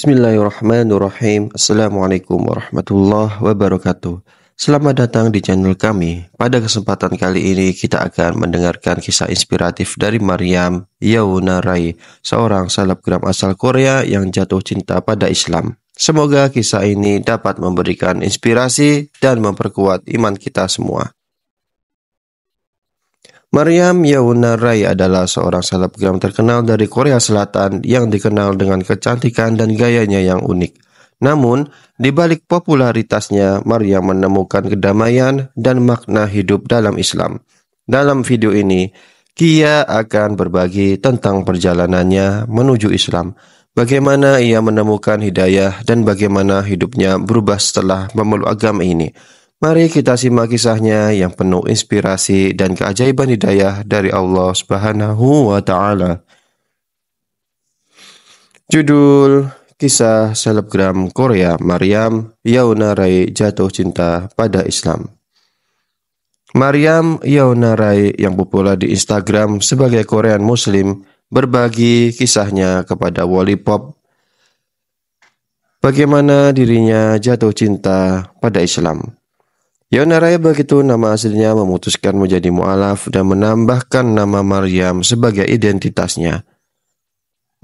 Bismillahirrahmanirrahim. Assalamualaikum warahmatullahi wabarakatuh. Selamat datang di channel kami. Pada kesempatan kali ini kita akan mendengarkan kisah inspiratif dari Maryam Yauna Rai, seorang selebgram asal Korea yang jatuh cinta pada Islam. Semoga kisah ini dapat memberikan inspirasi dan memperkuat iman kita semua. Maryam Yauna Rai adalah seorang selebgram terkenal dari Korea Selatan yang dikenal dengan kecantikan dan gayanya yang unik. Namun, di balik popularitasnya, Maryam menemukan kedamaian dan makna hidup dalam Islam. Dalam video ini, Kia akan berbagi tentang perjalanannya menuju Islam, bagaimana ia menemukan hidayah dan bagaimana hidupnya berubah setelah memeluk agama ini. Mari kita simak kisahnya yang penuh inspirasi dan keajaiban hidayah dari Allah Subhanahu wa taala. Judul Kisah selebgram Korea Mariam Yaunarai jatuh cinta pada Islam. Mariam Yaunarai yang populer di Instagram sebagai Korean Muslim berbagi kisahnya kepada pop bagaimana dirinya jatuh cinta pada Islam. Yonaraya ya, begitu nama aslinya memutuskan menjadi mu'alaf dan menambahkan nama Maryam sebagai identitasnya.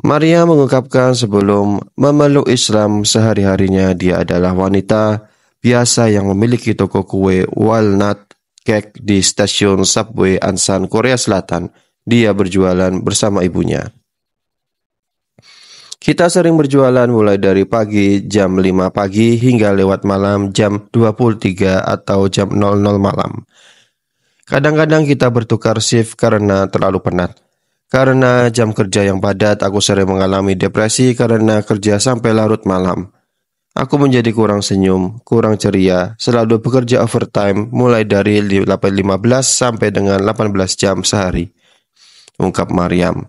Maria mengungkapkan sebelum memeluk Islam sehari-harinya dia adalah wanita biasa yang memiliki toko kue walnut cake di stasiun subway Ansan, Korea Selatan. Dia berjualan bersama ibunya. Kita sering berjualan mulai dari pagi jam 5 pagi hingga lewat malam jam 23 atau jam 00 malam. Kadang-kadang kita bertukar shift karena terlalu penat. Karena jam kerja yang padat, aku sering mengalami depresi karena kerja sampai larut malam. Aku menjadi kurang senyum, kurang ceria, selalu bekerja overtime mulai dari 8.15 sampai dengan 18 jam sehari. Ungkap Mariam.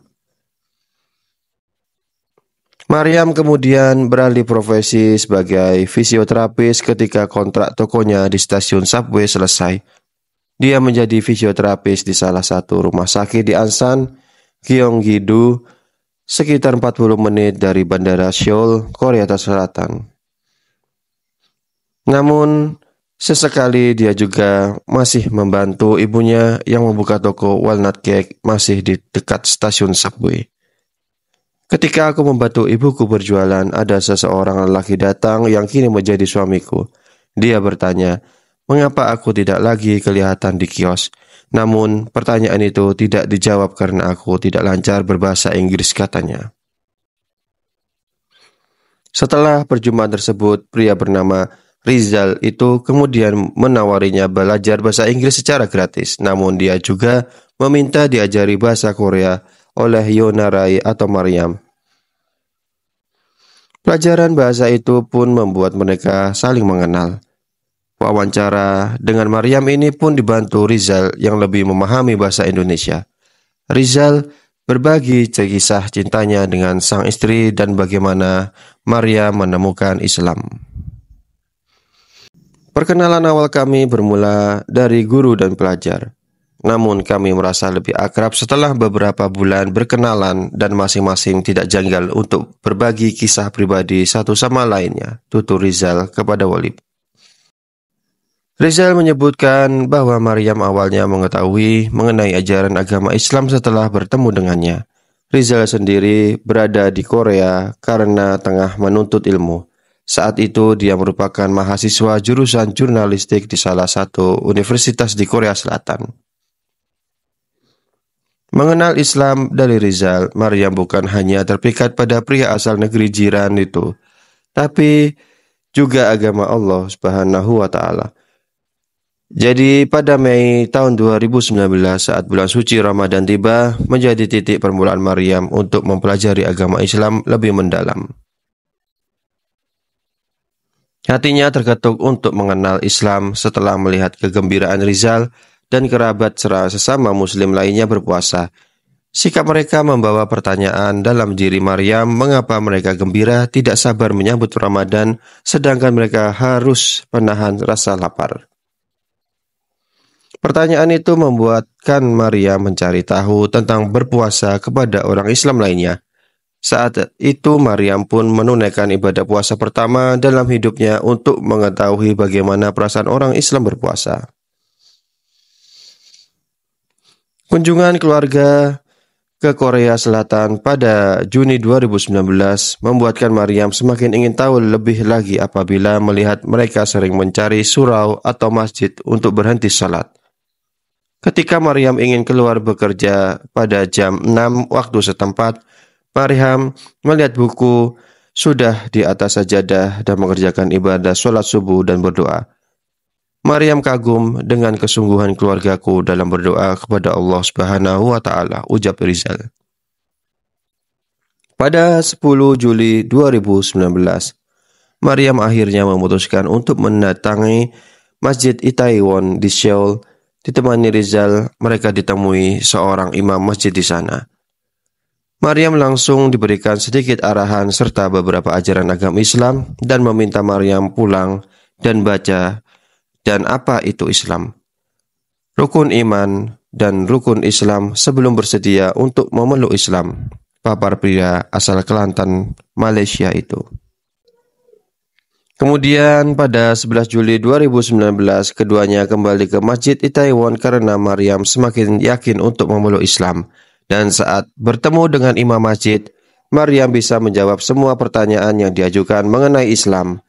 Mariam kemudian beralih profesi sebagai fisioterapis ketika kontrak tokonya di stasiun subway selesai. Dia menjadi fisioterapis di salah satu rumah sakit di Ansan, Gyeonggi-do, sekitar 40 menit dari bandara Seoul, Korea Selatan. Namun, sesekali dia juga masih membantu ibunya yang membuka toko walnut cake masih di dekat stasiun subway. Ketika aku membantu ibuku berjualan, ada seseorang lelaki datang yang kini menjadi suamiku. Dia bertanya, mengapa aku tidak lagi kelihatan di kios? Namun, pertanyaan itu tidak dijawab karena aku tidak lancar berbahasa Inggris katanya. Setelah perjumpaan tersebut, pria bernama Rizal itu kemudian menawarinya belajar bahasa Inggris secara gratis. Namun dia juga meminta diajari bahasa Korea oleh Yonarai atau Maryam. Pelajaran bahasa itu pun membuat mereka saling mengenal. Wawancara dengan Maryam ini pun dibantu Rizal yang lebih memahami bahasa Indonesia. Rizal berbagi kisah cintanya dengan sang istri dan bagaimana Maria menemukan Islam. Perkenalan awal kami bermula dari guru dan pelajar namun kami merasa lebih akrab setelah beberapa bulan berkenalan dan masing-masing tidak janggal untuk berbagi kisah pribadi satu sama lainnya, tutur Rizal kepada Walib. Rizal menyebutkan bahwa Maryam awalnya mengetahui mengenai ajaran agama Islam setelah bertemu dengannya. Rizal sendiri berada di Korea karena tengah menuntut ilmu. Saat itu dia merupakan mahasiswa jurusan jurnalistik di salah satu universitas di Korea Selatan. Mengenal Islam dari Rizal, Maryam bukan hanya terpikat pada pria asal negeri jiran itu, tapi juga agama Allah Subhanahu wa taala. Jadi pada Mei tahun 2019 saat bulan suci Ramadan tiba menjadi titik permulaan Maryam untuk mempelajari agama Islam lebih mendalam. Hatinya terketuk untuk mengenal Islam setelah melihat kegembiraan Rizal dan kerabat serta sesama muslim lainnya berpuasa. Sikap mereka membawa pertanyaan dalam diri Maryam mengapa mereka gembira tidak sabar menyambut Ramadan sedangkan mereka harus menahan rasa lapar. Pertanyaan itu membuatkan Maria mencari tahu tentang berpuasa kepada orang Islam lainnya. Saat itu Maryam pun menunaikan ibadah puasa pertama dalam hidupnya untuk mengetahui bagaimana perasaan orang Islam berpuasa. Kunjungan keluarga ke Korea Selatan pada Juni 2019 membuatkan Mariam semakin ingin tahu lebih lagi apabila melihat mereka sering mencari surau atau masjid untuk berhenti salat. Ketika Mariam ingin keluar bekerja pada jam 6 waktu setempat, Mariam melihat buku sudah di atas sajadah dan mengerjakan ibadah sholat subuh dan berdoa. Maryam kagum dengan kesungguhan keluargaku dalam berdoa kepada Allah Subhanahu wa taala, ujar Rizal. Pada 10 Juli 2019, Maryam akhirnya memutuskan untuk mendatangi Masjid Itaewon di Seoul. Ditemani Rizal, mereka ditemui seorang imam masjid di sana. Maryam langsung diberikan sedikit arahan serta beberapa ajaran agama Islam dan meminta Maryam pulang dan baca dan apa itu Islam. Rukun iman dan rukun Islam sebelum bersedia untuk memeluk Islam. Papar pria asal Kelantan, Malaysia itu. Kemudian pada 11 Juli 2019 keduanya kembali ke Masjid Itaewon karena Maryam semakin yakin untuk memeluk Islam. Dan saat bertemu dengan imam masjid, Maryam bisa menjawab semua pertanyaan yang diajukan mengenai Islam.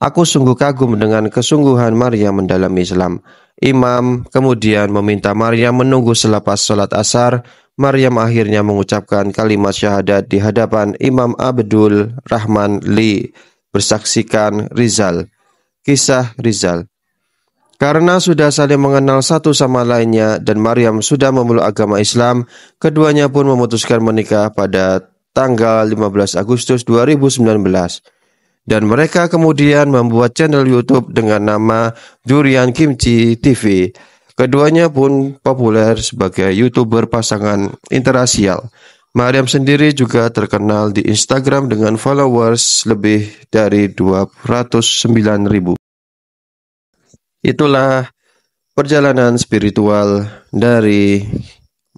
Aku sungguh kagum dengan kesungguhan Maria mendalam Islam. Imam kemudian meminta Maria menunggu selepas sholat asar. Maria akhirnya mengucapkan kalimat syahadat di hadapan Imam Abdul Rahman Li bersaksikan Rizal. Kisah Rizal karena sudah saling mengenal satu sama lainnya dan Maryam sudah memeluk agama Islam, keduanya pun memutuskan menikah pada tanggal 15 Agustus 2019 dan mereka kemudian membuat channel YouTube dengan nama Durian Kimchi TV. Keduanya pun populer sebagai YouTuber pasangan interasial. Mariam sendiri juga terkenal di Instagram dengan followers lebih dari 209 ribu. Itulah perjalanan spiritual dari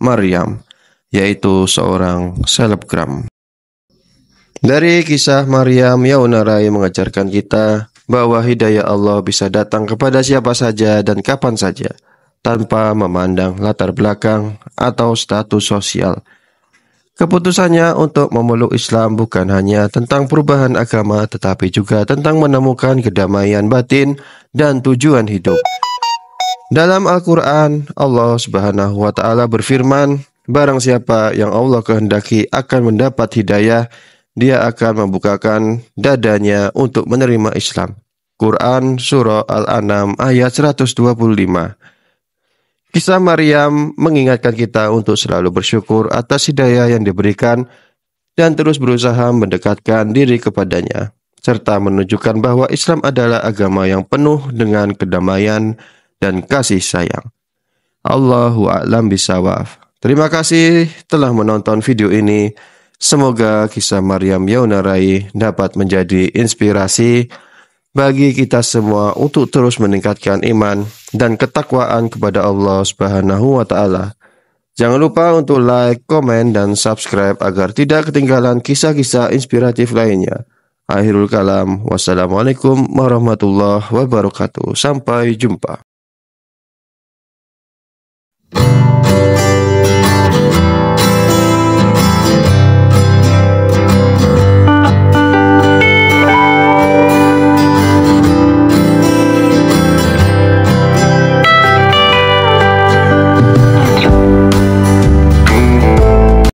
Mariam, yaitu seorang selebgram. Dari kisah Maryam, Yaunarai mengajarkan kita bahwa hidayah Allah bisa datang kepada siapa saja dan kapan saja, tanpa memandang latar belakang atau status sosial. Keputusannya untuk memeluk Islam bukan hanya tentang perubahan agama, tetapi juga tentang menemukan kedamaian batin dan tujuan hidup. Dalam Al-Quran, Allah Subhanahu wa Ta'ala berfirman, "Barang siapa yang Allah kehendaki akan mendapat hidayah." dia akan membukakan dadanya untuk menerima Islam. Quran Surah Al-An'am ayat 125 Kisah Maryam mengingatkan kita untuk selalu bersyukur atas hidayah yang diberikan dan terus berusaha mendekatkan diri kepadanya, serta menunjukkan bahwa Islam adalah agama yang penuh dengan kedamaian dan kasih sayang. Allahu a'lam bisawaf. Terima kasih telah menonton video ini. Semoga kisah Maryam Yaunarai dapat menjadi inspirasi bagi kita semua untuk terus meningkatkan iman dan ketakwaan kepada Allah Subhanahu wa taala. Jangan lupa untuk like, komen, dan subscribe agar tidak ketinggalan kisah-kisah inspiratif lainnya. Akhirul kalam, wassalamualaikum warahmatullahi wabarakatuh. Sampai jumpa.